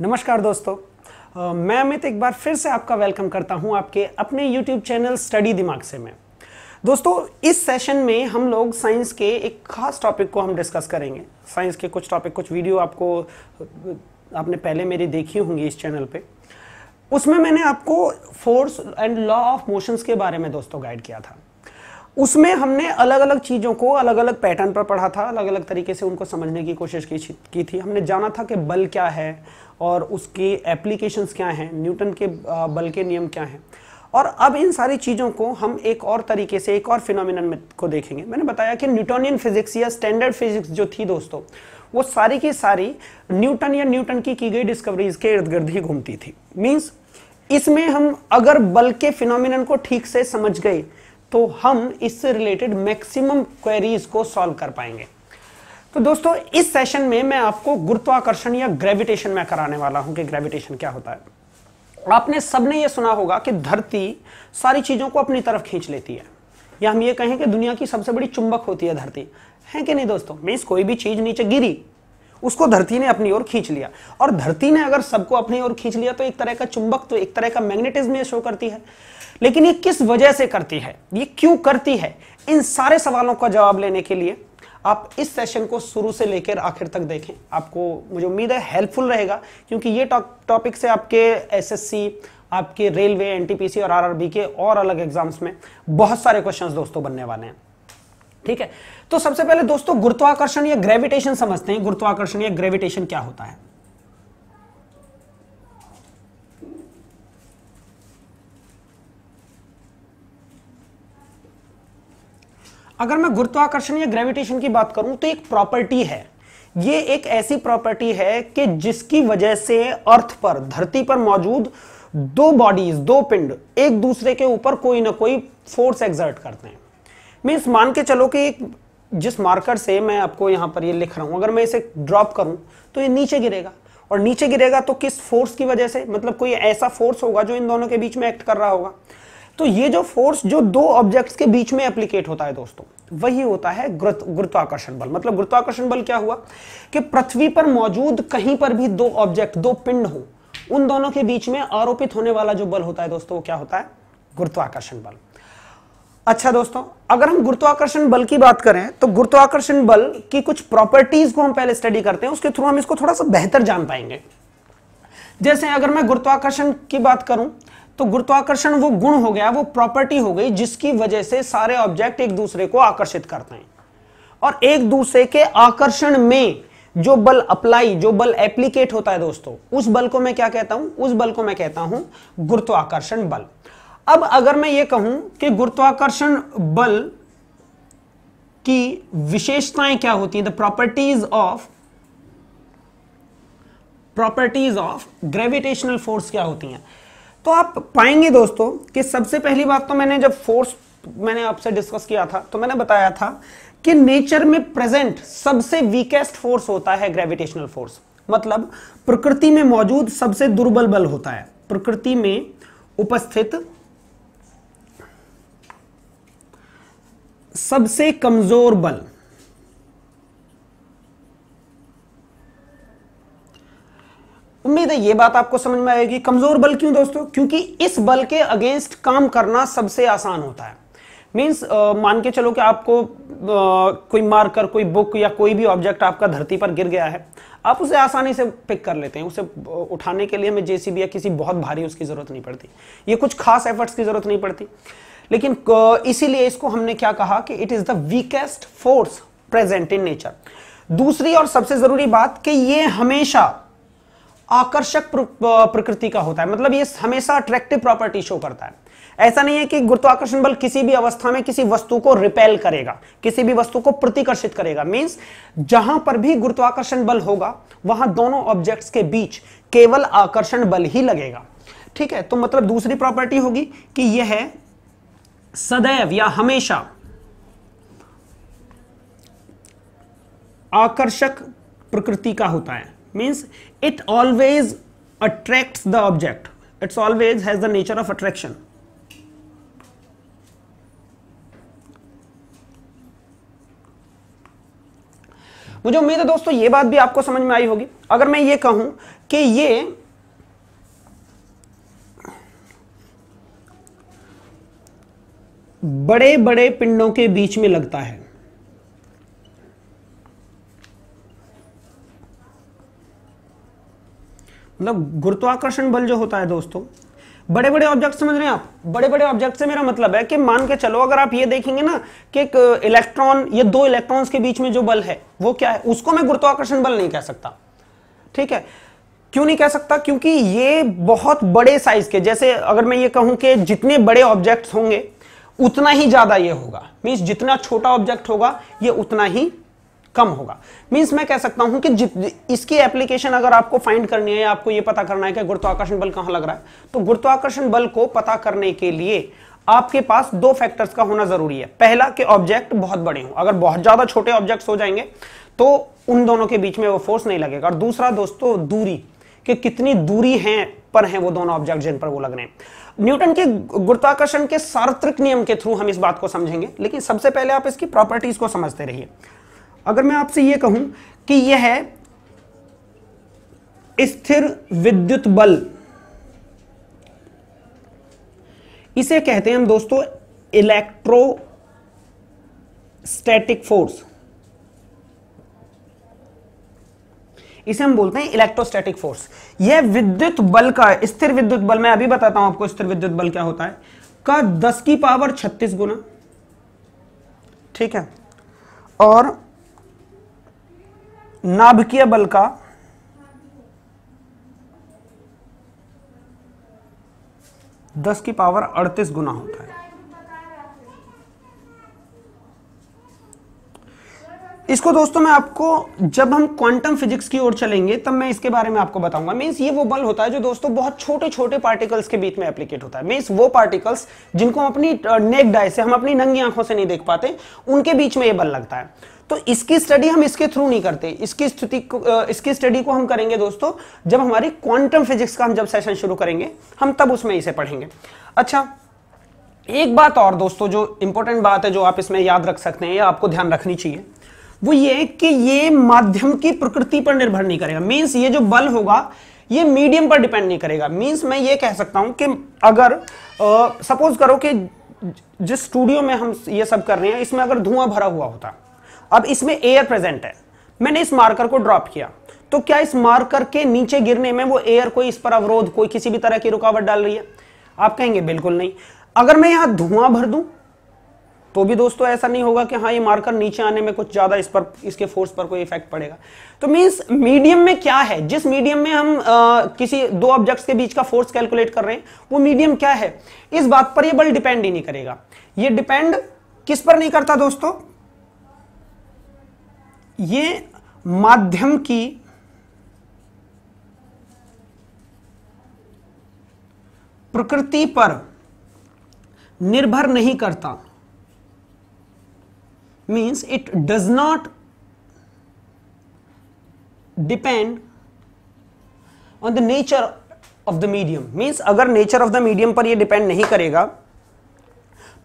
नमस्कार दोस्तों मैं अमित एक बार फिर से आपका वेलकम करता हूं आपके अपने YouTube चैनल स्टडी दिमाग से मैं दोस्तों इस सेशन में हम लोग साइंस के एक खास टॉपिक को हम डिस्कस करेंगे साइंस के कुछ टॉपिक कुछ वीडियो आपको आपने पहले मेरी देखी होंगी इस चैनल पे उसमें मैंने आपको force and law of motions के बारे में दोस्तों गाइड किया था उसमें हमने अलग अलग चीज़ों को अलग अलग पैटर्न पर पढ़ा था अलग अलग तरीके से उनको समझने की कोशिश की, थी हमने जाना था कि बल क्या है और उसकी एप्लीकेशंस क्या हैं न्यूटन के बल के नियम क्या हैं और अब इन सारी चीज़ों को हम एक और तरीके से एक और फिनोमिनन में को देखेंगे मैंने बताया कि न्यूटोनियन फिजिक्स या स्टैंडर्ड फिजिक्स जो थी दोस्तों वो सारी की सारी न्यूटन या न्यूटन की की गई डिस्कवरीज के इर्द गिर्द ही घूमती थी मीन्स इसमें हम अगर बल के फिनोमिनन को ठीक से समझ गए तो हम इससे रिलेटेड मैक्सिमम क्वेरीज को सॉल्व कर पाएंगे तो दोस्तों इस सेशन में मैं आपको गुरुत्वाकर्षण या ग्रेविटेशन में कराने वाला हूं कि ग्रेविटेशन क्या होता है आपने सबने ये सुना होगा कि धरती सारी चीजों को अपनी तरफ खींच लेती है या हम ये कहें कि दुनिया की सबसे बड़ी चुंबक होती है धरती है कि नहीं दोस्तों मीन्स कोई भी चीज नीचे गिरी उसको धरती ने अपनी ओर खींच लिया और धरती ने अगर सबको अपनी ओर खींच लिया तो एक तरह का चुंबक तो एक तरह का मैग्नेटिज्म ये शो करती है लेकिन ये किस वजह से करती है ये क्यों करती है इन सारे सवालों का जवाब लेने के लिए आप इस सेशन को शुरू से लेकर आखिर तक देखें आपको मुझे उम्मीद है हेल्पफुल रहेगा क्योंकि ये टॉपिक से आपके एसएससी आपके रेलवे एनटीपीसी और आरआरबी के और अलग एग्जाम्स में बहुत सारे क्वेश्चंस दोस्तों बनने वाले हैं ठीक है तो सबसे पहले दोस्तों गुरुत्वाकर्षण या ग्रेविटेशन समझते हैं गुरुत्वाकर्षण या ग्रेविटेशन क्या होता है अगर मैं गुरुत्वाकर्षण या ग्रेविटेशन की बात करूं तो एक प्रॉपर्टी है ये एक ऐसी प्रॉपर्टी है कि जिसकी वजह से अर्थ पर धरती पर मौजूद दो बॉडीज दो पिंड एक दूसरे के ऊपर कोई ना कोई फोर्स एग्जर्ट करते हैं मीन्स मान के चलो कि एक जिस मार्कर से मैं आपको यहां पर ये लिख रहा हूं अगर मैं इसे ड्रॉप करूं तो ये नीचे गिरेगा और नीचे गिरेगा तो किस फोर्स की वजह से मतलब कोई ऐसा फोर्स होगा जो इन दोनों के बीच में एक्ट कर रहा होगा तो ये जो फोर्स जो दो ऑब्जेक्ट्स के बीच में एप्लीकेट होता है दोस्तों वही होता है गुरुत्वाकर्षण बल मतलब गुरुत्वाकर्षण बल क्या हुआ कि पृथ्वी पर मौजूद कहीं पर भी दो ऑब्जेक्ट दो पिंड हो उन दोनों के बीच में आरोपित होने वाला जो बल होता है दोस्तों वो क्या होता है गुरुत्वाकर्षण बल अच्छा दोस्तों अगर हम गुरुत्वाकर्षण बल की बात करें तो गुरुत्वाकर्षण बल की कुछ प्रॉपर्टीज को हम पहले स्टडी करते हैं उसके थ्रू हम इसको थोड़ा सा बेहतर जान पाएंगे जैसे अगर मैं गुरुत्वाकर्षण की बात करूं तो गुरुत्वाकर्षण वो गुण हो गया वो प्रॉपर्टी हो गई जिसकी वजह से सारे ऑब्जेक्ट एक दूसरे को आकर्षित करते हैं और एक दूसरे के आकर्षण में जो बल अप्लाई जो बल एप्लीकेट होता है दोस्तों उस बल को मैं क्या कहता हूं उस बल को मैं कहता हूं गुरुत्वाकर्षण बल अब अगर मैं ये कहूं कि गुरुत्वाकर्षण बल की विशेषताएं क्या होती हैं the properties of properties of gravitational force क्या होती हैं तो आप पाएंगे दोस्तों कि सबसे पहली बात तो मैंने जब फोर्स मैंने आपसे डिस्कस किया था तो मैंने बताया था कि नेचर में प्रेजेंट सबसे वीकेस्ट फोर्स होता है ग्रेविटेशनल फोर्स मतलब प्रकृति में मौजूद सबसे दुर्बल बल होता है प्रकृति में उपस्थित सबसे कमजोर बल उम्मीद है ये बात आपको समझ में आएगी कमजोर बल क्यों दोस्तों क्योंकि इस बल के अगेंस्ट काम करना सबसे आसान होता है मीन्स uh, मान के चलो कि आपको uh, कोई मार्कर कोई बुक या कोई भी ऑब्जेक्ट आपका धरती पर गिर गया है आप उसे आसानी से पिक कर लेते हैं उसे उठाने के लिए हमें जेसीबी या किसी बहुत भारी उसकी ज़रूरत नहीं पड़ती ये कुछ खास एफर्ट्स की ज़रूरत नहीं पड़ती लेकिन इसीलिए इसको हमने क्या कहा कि it is the weakest force present in nature दूसरी और सबसे ज़रूरी बात कि ये हमेशा आकर्षक प्रकृति का होता है मतलब ये हमेशा अट्रैक्टिव प्रॉपर्टी शो करता है ऐसा नहीं है कि गुरुत्वाकर्षण बल किसी भी अवस्था में किसी वस्तु को रिपेल करेगा किसी भी वस्तु को प्रतिकर्षित करेगा मींस जहां पर भी गुरुत्वाकर्षण बल होगा वहां दोनों ऑब्जेक्ट्स के बीच केवल आकर्षण बल ही लगेगा ठीक है तो मतलब दूसरी प्रॉपर्टी होगी कि यह है सदैव या हमेशा आकर्षक प्रकृति का होता है means it always attracts the object it's always has the nature of attraction मुझे उम्मीद है दोस्तों ये बात भी आपको समझ में आई होगी अगर मैं ये कहूं कि ये बड़े बड़े पिंडों के बीच में लगता है मतलब गुरुत्वाकर्षण बल जो होता है दोस्तों बड़े बड़े ऑब्जेक्ट समझ रहे हैं आप बड़े बड़े ऑब्जेक्ट से मेरा मतलब है कि मान के चलो अगर आप ये देखेंगे ना कि एक इलेक्ट्रॉन ये दो इलेक्ट्रॉन्स के बीच में जो बल है वो क्या है उसको मैं गुरुत्वाकर्षण बल नहीं कह सकता ठीक है क्यों नहीं कह सकता क्योंकि ये बहुत बड़े साइज के जैसे अगर मैं ये कहूं कि जितने बड़े ऑब्जेक्ट होंगे उतना ही ज्यादा ये होगा मीन्स जितना छोटा ऑब्जेक्ट होगा ये उतना ही कम होगा मीन्स मैं कह सकता हूं कि इसकी एप्लीकेशन अगर आपको फाइंड करनी है आपको यह पता करना है कि गुरुत्वाकर्षण बल कहां लग रहा है तो गुरुत्वाकर्षण बल को पता करने के लिए आपके पास दो फैक्टर्स का होना जरूरी है पहला कि ऑब्जेक्ट बहुत बड़े हो अगर बहुत ज्यादा छोटे ऑब्जेक्ट हो जाएंगे तो उन दोनों के बीच में वो फोर्स नहीं लगेगा और दूसरा दोस्तों दूरी कि कितनी दूरी है पर हैं वो दोनों ऑब्जेक्ट जिन पर वो लग रहे हैं न्यूटन के गुरुत्वाकर्षण के सार्वत्रिक नियम के थ्रू हम इस बात को समझेंगे लेकिन सबसे पहले आप इसकी प्रॉपर्टीज को समझते रहिए अगर मैं आपसे यह कहूं कि यह स्थिर विद्युत बल इसे कहते हैं हम दोस्तों स्टैटिक फोर्स इसे हम बोलते हैं इलेक्ट्रोस्टैटिक फोर्स यह विद्युत बल का स्थिर विद्युत बल मैं अभी बताता हूं आपको स्थिर विद्युत बल क्या होता है का 10 की पावर 36 गुना ठीक है और नाभिकीय बल का दस की पावर अड़तीस गुना होता है इसको दोस्तों मैं आपको जब हम क्वांटम फिजिक्स की ओर चलेंगे तब मैं इसके बारे में आपको बताऊंगा मीन्स ये वो बल होता है जो दोस्तों बहुत छोटे छोटे पार्टिकल्स के बीच में एप्लीकेट होता है मीन्स वो पार्टिकल्स जिनको अपनी नेक डाई से हम अपनी नंगी आंखों से नहीं देख पाते उनके बीच में ये बल लगता है तो इसकी स्टडी हम इसके थ्रू नहीं करते इसकी स्थिति को इसकी स्टडी को हम करेंगे दोस्तों जब हमारी क्वांटम फिजिक्स का हम जब सेशन शुरू करेंगे हम तब उसमें इसे पढ़ेंगे अच्छा एक बात और दोस्तों जो इंपॉर्टेंट बात है जो आप इसमें याद रख सकते हैं या आपको ध्यान रखनी चाहिए वो ये कि ये माध्यम की प्रकृति पर निर्भर नहीं करेगा मीन्स ये जो बल होगा ये मीडियम पर डिपेंड नहीं करेगा मीन्स मैं ये कह सकता हूं कि अगर सपोज करो कि जिस स्टूडियो में हम ये सब कर रहे हैं इसमें अगर धुआं भरा हुआ होता अब इसमें एयर प्रेजेंट है मैंने इस मार्कर को ड्रॉप किया तो क्या इस मार्कर के नीचे गिरने में वो एयर कोई इस पर अवरोध कोई किसी भी तरह की रुकावट डाल रही है आप कहेंगे बिल्कुल नहीं अगर मैं यहां धुआं भर दूं तो भी दोस्तों ऐसा नहीं होगा कि हाँ ये मार्कर नीचे आने में कुछ ज्यादा इस पर इसके फोर्स पर कोई इफेक्ट पड़ेगा तो मींस मीडियम में क्या है जिस मीडियम में हम आ, किसी दो ऑब्जेक्ट्स के बीच का फोर्स कैलकुलेट कर रहे हैं वो मीडियम क्या है इस बात पर ये बल डिपेंड ही नहीं करेगा ये डिपेंड किस पर नहीं करता दोस्तों ये माध्यम की प्रकृति पर निर्भर नहीं करता means it does not depend on the nature of the medium means अगर नेचर ऑफ द मीडियम पर ये डिपेंड नहीं करेगा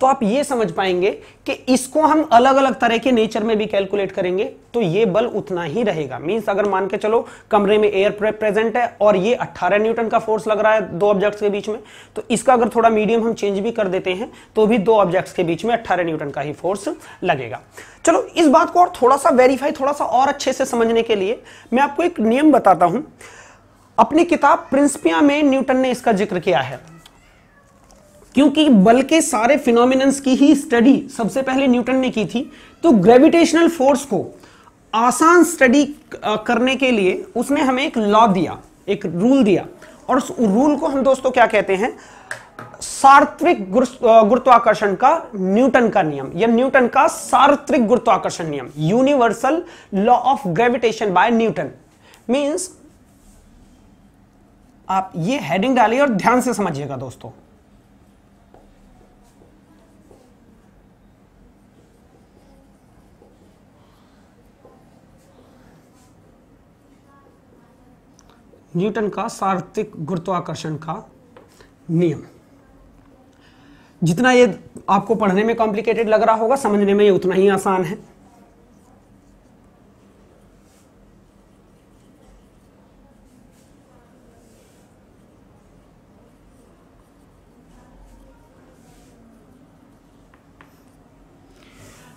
तो आप ये समझ पाएंगे कि इसको हम अलग अलग तरह के नेचर में भी कैलकुलेट करेंगे तो ये बल उतना ही रहेगा मीन्स अगर मान के चलो कमरे में एयर प्रेजेंट है और ये 18 न्यूटन का फोर्स लग रहा है दो ऑब्जेक्ट्स के बीच में तो इसका अगर थोड़ा मीडियम हम चेंज भी कर देते हैं तो भी दो ऑब्जेक्ट्स के बीच में अट्ठारह न्यूटन का ही फोर्स लगेगा चलो इस बात को और थोड़ा सा वेरीफाई थोड़ा सा और अच्छे से समझने के लिए मैं आपको एक नियम बताता हूं अपनी किताब प्रिंसिपिया में न्यूटन ने इसका जिक्र किया है क्योंकि बल के सारे फिनोमिन की ही स्टडी सबसे पहले न्यूटन ने की थी तो ग्रेविटेशनल फोर्स को आसान स्टडी करने के लिए उसने हमें एक लॉ दिया एक रूल दिया और उस रूल को हम दोस्तों क्या कहते हैं सार्वत्रिक गुरुत्वाकर्षण का न्यूटन का नियम या न्यूटन का सार्वत्रिक गुरुत्वाकर्षण नियम universal law of gravitation by Newton means आप ये हेडिंग डालिए और ध्यान से समझिएगा दोस्तों न्यूटन का सार्वत्रिक गुरुत्वाकर्षण का नियम जितना ये आपको पढ़ने में कॉम्प्लिकेटेड लग रहा होगा समझने में ये उतना ही आसान है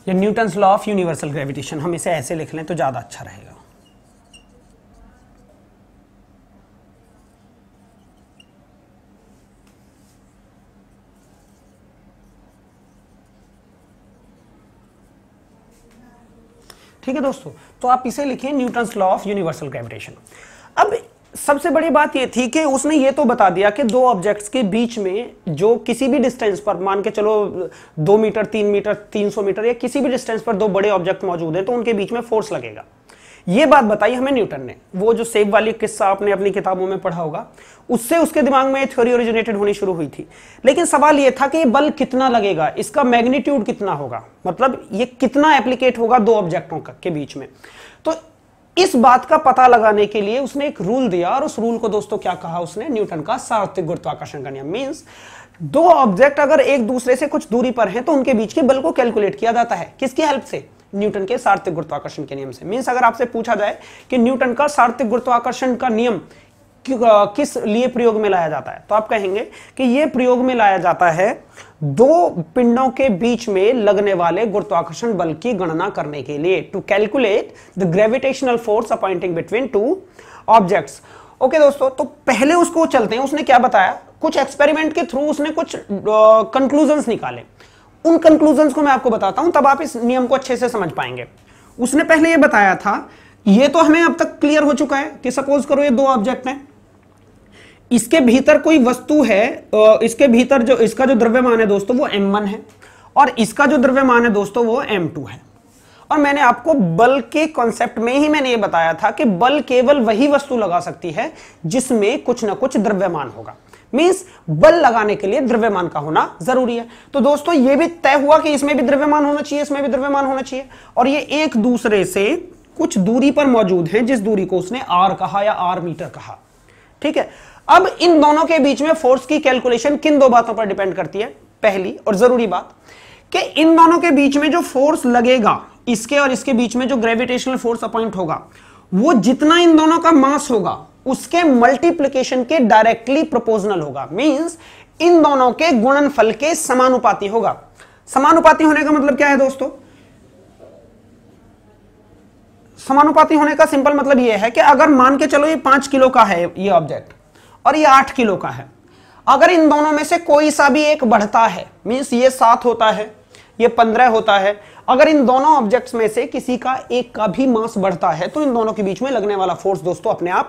Newton Newton's law of universal gravitation हम इसे ऐसे लिख लें तो ज़्यादा अच्छा रहेगा ठीक है दोस्तों तो आप इसे लिखें Newton law of universal gravitation अब सबसे बड़ी बात यह थी कि उसने ये तो बता दिया कि दो ऑब्जेक्ट्स के बीच में जो किसी भी डिस्टेंस पर मान के चलो दो मीटर तीन मीटर तीन सौ मीटर या किसी भी डिस्टेंस पर दो बड़े ऑब्जेक्ट मौजूद हैं तो उनके बीच में फोर्स लगेगा ये बात बताई हमें न्यूटन ने वो जो सेब वाली किस्सा आपने अपनी किताबों में पढ़ा होगा उससे उसके दिमाग में ये थ्योरी ओरिजिनेटेड होनी शुरू हुई थी लेकिन सवाल ये था कि ये बल कितना लगेगा इसका मैग्नीट्यूड कितना होगा मतलब ये कितना एप्लीकेट होगा दो ऑब्जेक्टों के बीच में तो इस बात का पता लगाने के लिए उसने एक रूल दिया और उस रूल को दोस्तों क्या कहा उसने न्यूटन का सार्थिक गुरुत्वाकर्षण का नियम मीन्स दो ऑब्जेक्ट अगर एक दूसरे से कुछ दूरी पर हैं तो उनके बीच के बल को कैलकुलेट किया जाता है किसकी हेल्प से न्यूटन के सार्थिक गुरुत्वाकर्षण के नियम से मीन्स अगर आपसे पूछा जाए कि न्यूटन का सार्थिक गुरुत्वाकर्षण का नियम किस लिए प्रयोग में लाया जाता है तो आप कहेंगे कि यह प्रयोग में लाया जाता है दो पिंडों के बीच में लगने वाले गुरुत्वाकर्षण बल की गणना करने के लिए to calculate the gravitational force appointing between two objects okay दोस्तों तो पहले उसको चलते हैं उसने क्या बताया कुछ एक्सपेरिमेंट के थ्रू उसने कुछ कंक्लूजन निकाले उन कंक्लूजन को मैं आपको बताता हूं तब आप इस नियम को अच्छे से समझ पाएंगे उसने पहले यह बताया था ये तो हमें अब तक क्लियर हो चुका है कि सपोज करो ये दो ऑब्जेक्ट हैं इसके भीतर कोई वस्तु है इसके भीतर जो इसका जो द्रव्यमान है दोस्तों वो m1 है और इसका जो द्रव्यमान है दोस्तों वो m2 है और मैंने आपको बल के कॉन्सेप्ट में ही मैंने ये बताया था कि बल केवल वही वस्तु लगा सकती है जिसमें कुछ ना कुछ द्रव्यमान होगा मीन्स बल लगाने के लिए द्रव्यमान का होना जरूरी है तो दोस्तों ये भी तय हुआ कि इसमें भी द्रव्यमान होना चाहिए इसमें भी द्रव्यमान होना चाहिए और ये एक दूसरे से कुछ दूरी पर मौजूद है जिस दूरी को उसने आर कहा या आर मीटर कहा ठीक है अब इन दोनों के बीच में फोर्स की कैलकुलेशन किन दो बातों पर डिपेंड करती है पहली और जरूरी बात कि इन दोनों के बीच में जो फोर्स लगेगा इसके और इसके बीच में जो ग्रेविटेशनल फोर्स अपॉइंट होगा वो जितना इन दोनों का मास होगा उसके मल्टीप्लीकेशन के डायरेक्टली प्रोपोर्शनल होगा मींस इन दोनों के गुणनफल के समानुपाती होगा समानुपाती होने का मतलब क्या है दोस्तों समानुपाती होने का सिंपल मतलब यह है कि अगर मान के चलो ये पांच किलो का है ये ऑब्जेक्ट और ये आठ किलो का है अगर इन दोनों में से कोई सा भी एक बढ़ता है मीन्स ये सात होता है ये पंद्रह होता है अगर इन दोनों ऑब्जेक्ट्स में से किसी का एक का भी मास बढ़ता है तो इन दोनों के बीच में लगने वाला फोर्स दोस्तों अपने आप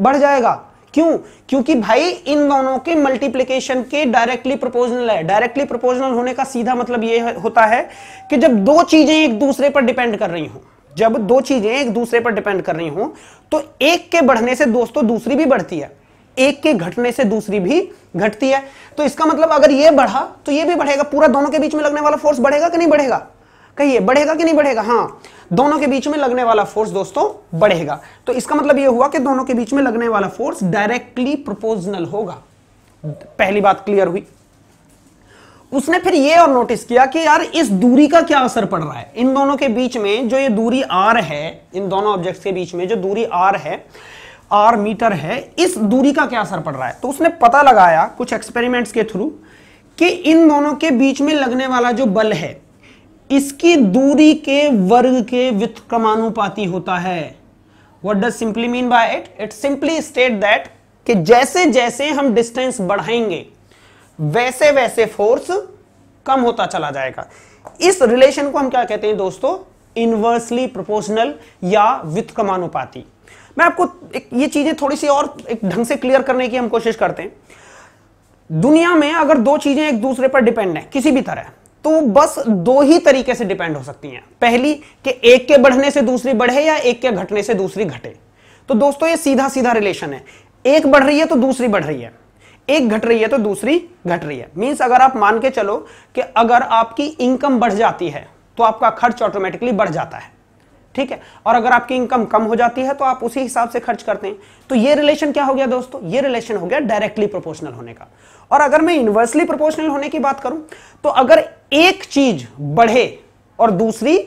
बढ़ जाएगा क्यों क्योंकि भाई इन दोनों के मल्टीप्लीकेशन के डायरेक्टली प्रोपोर्शनल है डायरेक्टली प्रोपोर्शनल होने का सीधा मतलब यह होता है कि जब दो चीजें एक दूसरे पर डिपेंड कर रही हो जब दो चीजें एक दूसरे पर डिपेंड कर रही हो तो एक के बढ़ने से दोस्तों दूसरी भी बढ़ती है एक के घटने से दूसरी भी घटती है तो इसका मतलब अगर ये बढ़ा तो ये भी बढ़ेगा पूरा दोनों के बीच में लगने वाला फोर्स बढ़ेगा कि नहीं बढ़ेगा कहिए बढ़ेगा कि नहीं बढ़ेगा हाँ दोनों के बीच में लगने वाला फोर्स दोस्तों बढ़ेगा तो इसका मतलब यह हुआ कि दोनों के बीच में लगने वाला फोर्स डायरेक्टली प्रोपोर्शनल होगा पहली बात क्लियर हुई उसने फिर यह और नोटिस किया कि यार इस दूरी का क्या असर पड़ रहा है इन दोनों के बीच में जो ये दूरी आर है इन दोनों ऑब्जेक्ट्स के बीच में जो दूरी आर है आर मीटर है इस दूरी का क्या असर पड़ रहा है तो उसने पता लगाया कुछ एक्सपेरिमेंट्स के थ्रू कि इन दोनों के बीच में लगने वाला जो बल है इसकी दूरी के वर्ग के व्युत्क्रमानुपाती होता है what does simply mean by it it simply state that कि जैसे जैसे हम डिस्टेंस बढ़ाएंगे वैसे वैसे फोर्स कम होता चला जाएगा इस रिलेशन को हम क्या कहते हैं दोस्तों इनवर्सली प्रोपोर्शनल या व्युत्क्रमानुपाती मैं आपको एक ये चीजें थोड़ी सी और एक ढंग से क्लियर करने की हम कोशिश करते हैं दुनिया में अगर दो चीजें एक दूसरे पर डिपेंड है किसी भी तरह तो बस दो ही तरीके से डिपेंड हो सकती हैं पहली कि एक के बढ़ने से दूसरी बढ़े या एक के घटने से दूसरी घटे तो दोस्तों ये सीधा सीधा रिलेशन है एक बढ़ रही है तो दूसरी बढ़ रही है एक घट रही है तो दूसरी घट रही है मींस अगर आप मान के चलो कि अगर आपकी इनकम बढ़ जाती है तो आपका खर्च ऑटोमेटिकली बढ़ जाता है ठीक है और अगर आपकी इनकम कम हो जाती है तो आप उसी हिसाब से खर्च करते हैं तो ये रिलेशन क्या हो गया दोस्तों ये रिलेशन हो गया डायरेक्टली प्रोपोर्शनल होने का और अगर मैं इन्वर्सली प्रोपोर्शनल होने की बात करूं तो अगर एक चीज बढ़े और दूसरी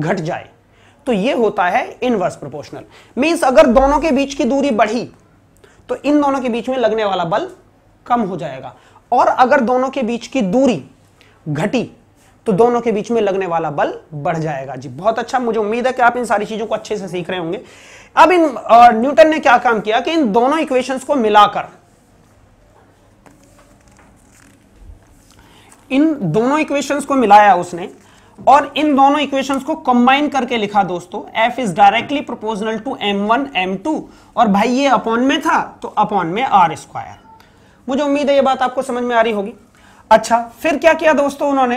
घट जाए तो ये होता है इनवर्स प्रोपोर्शनल मीन्स अगर दोनों के बीच की दूरी बढ़ी तो इन दोनों के बीच में लगने वाला बल कम हो जाएगा और अगर दोनों के बीच की दूरी घटी तो दोनों के बीच में लगने वाला बल बढ़ जाएगा जी बहुत अच्छा मुझे उम्मीद है कि आप इन सारी चीजों को अच्छे से सीख रहे होंगे अब इन न्यूटन ने क्या काम किया कि इन दोनों इक्वेशंस को मिलाकर इन दोनों इक्वेशंस को मिलाया उसने और इन दोनों इक्वेशंस को कंबाइन करके लिखा दोस्तों F is directly proportional to M two और भाई ये अपॉन में था तो अपॉन में आर स्क्वायर मुझे उम्मीद है ये बात आपको समझ में आ रही होगी अच्छा फिर क्या किया दोस्तों उन्होंने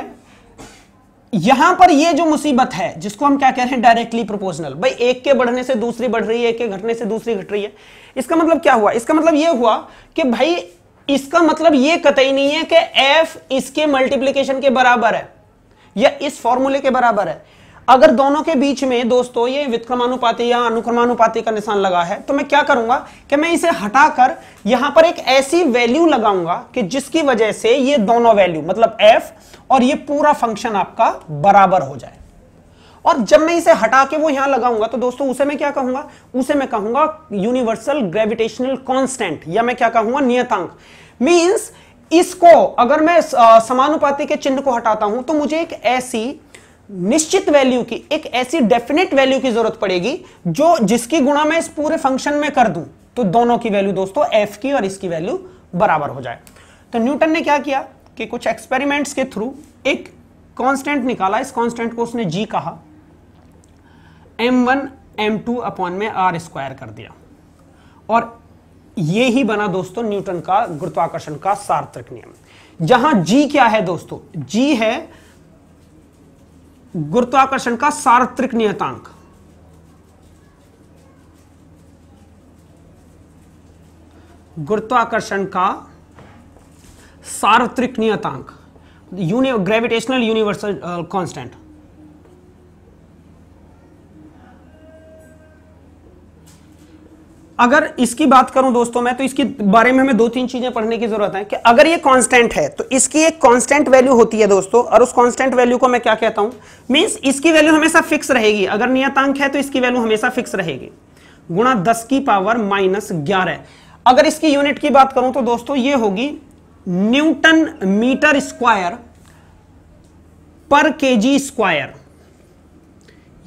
यहां पर ये जो मुसीबत है जिसको हम क्या कह रहे हैं डायरेक्टली प्रोपोर्शनल भाई एक के बढ़ने से दूसरी बढ़ रही है एक के घटने से दूसरी घट रही है इसका मतलब क्या हुआ इसका मतलब ये हुआ कि भाई इसका मतलब ये कतई नहीं है कि एफ इसके मल्टीप्लीकेशन के बराबर है या इस फॉर्मूले के बराबर है अगर दोनों के बीच में दोस्तों ये विक्रमानुपाती या अनुक्रमानुपाति का निशान लगा है तो मैं क्या करूंगा कि मैं इसे हटाकर यहां पर एक ऐसी वैल्यू लगाऊंगा कि जिसकी वजह से ये दोनों वैल्यू मतलब एफ और ये पूरा फंक्शन आपका बराबर हो जाए और जब मैं इसे हटा के वो यहां लगाऊंगा तो दोस्तों उसे मैं क्या कहूंगा उसे मैं कहूंगा यूनिवर्सल ग्रेविटेशनल कॉन्स्टेंट या मैं क्या कहूंगा नियतांक मीन्स इसको अगर मैं समानुपाति के चिन्ह को हटाता हूं तो मुझे एक ऐसी निश्चित वैल्यू की एक ऐसी डेफिनेट वैल्यू की जरूरत पड़ेगी जो जिसकी गुणा मैं इस पूरे फंक्शन में कर दूं तो दोनों की वैल्यू दोस्तों एफ की और इसकी वैल्यू बराबर हो जाए तो न्यूटन ने क्या किया कि कुछ एक्सपेरिमेंट्स के थ्रू एक कांस्टेंट निकाला इस कांस्टेंट को उसने जी कहा M one M two upon में आर स्क्वायर कर दिया और ये ही बना दोस्तों न्यूटन का गुरुत्वाकर्षण का सार्थक नियम जहां जी क्या है दोस्तों जी है गुरुत्वाकर्षण का सार्वत्रिक नियतांक गुरुत्वाकर्षण का सार्वत्रिक नियतांक ग्रेविटेशनल यूनिवर्सल कांस्टेंट अगर इसकी बात करूं दोस्तों मैं तो इसके बारे में हमें दो तीन चीजें पढ़ने की जरूरत है कि अगर ये कांस्टेंट है तो इसकी एक कांस्टेंट वैल्यू होती है दोस्तों और उस कांस्टेंट वैल्यू को मैं क्या कहता हूं मींस इसकी वैल्यू हमेशा फिक्स रहेगी अगर नियतांक है तो इसकी वैल्यू हमेशा फिक्स रहेगी गुणा दस की पावर माइनस ग्यारह अगर इसकी यूनिट की बात करूं तो दोस्तों ये होगी न्यूटन मीटर स्क्वायर पर जी स्क्वायर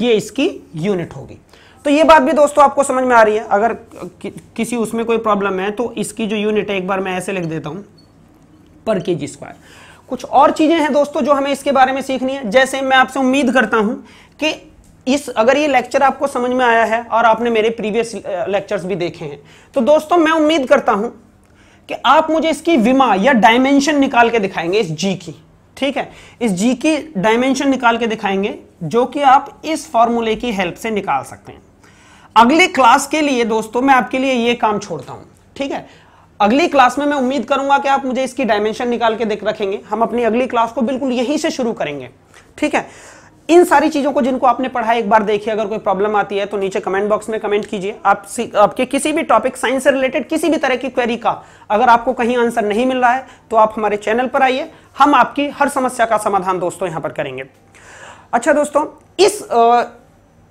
ये इसकी यूनिट होगी तो ये बात भी दोस्तों आपको समझ में आ रही है अगर कि, किसी उसमें कोई प्रॉब्लम है तो इसकी जो यूनिट है एक बार मैं ऐसे लिख देता हूं पर के जी स्क्वायर कुछ और चीजें हैं दोस्तों जो हमें इसके बारे में सीखनी है जैसे मैं आपसे उम्मीद करता हूं कि इस अगर ये लेक्चर आपको समझ में आया है और आपने मेरे प्रीवियस लेक्चर्स भी देखे हैं तो दोस्तों मैं उम्मीद करता हूं कि आप मुझे इसकी विमा या डायमेंशन निकाल के दिखाएंगे इस जी की ठीक है इस जी की डायमेंशन निकाल के दिखाएंगे जो कि आप इस फॉर्मूले की हेल्प से निकाल सकते हैं अगले क्लास के लिए दोस्तों मैं आपके लिए ये काम छोड़ता हूं ठीक है अगली क्लास में मैं उम्मीद करूंगा कि आप मुझे इसकी डायमेंशन निकाल के देख रखेंगे हम अपनी अगली क्लास को बिल्कुल यहीं से शुरू करेंगे ठीक है इन सारी चीज़ों को जिनको आपने पढ़ा एक बार देखिए अगर कोई प्रॉब्लम आती है तो नीचे कमेंट बॉक्स में कमेंट कीजिए आप आपके किसी भी टॉपिक साइंस से रिलेटेड किसी भी तरह की क्वेरी का अगर आपको कहीं आंसर नहीं मिल रहा है तो आप हमारे चैनल पर आइए हम आपकी हर समस्या का समाधान दोस्तों यहां पर करेंगे अच्छा दोस्तों इस आ,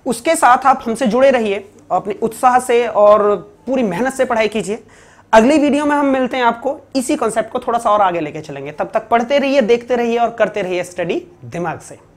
उसके साथ आप हमसे जुड़े रहिए अपने उत्साह से और पूरी मेहनत से पढ़ाई कीजिए अगली वीडियो में हम मिलते हैं आपको इसी कॉन्सेप्ट को थोड़ा सा और आगे लेके चलेंगे तब तक पढ़ते रहिए देखते रहिए और करते रहिए स्टडी दिमाग से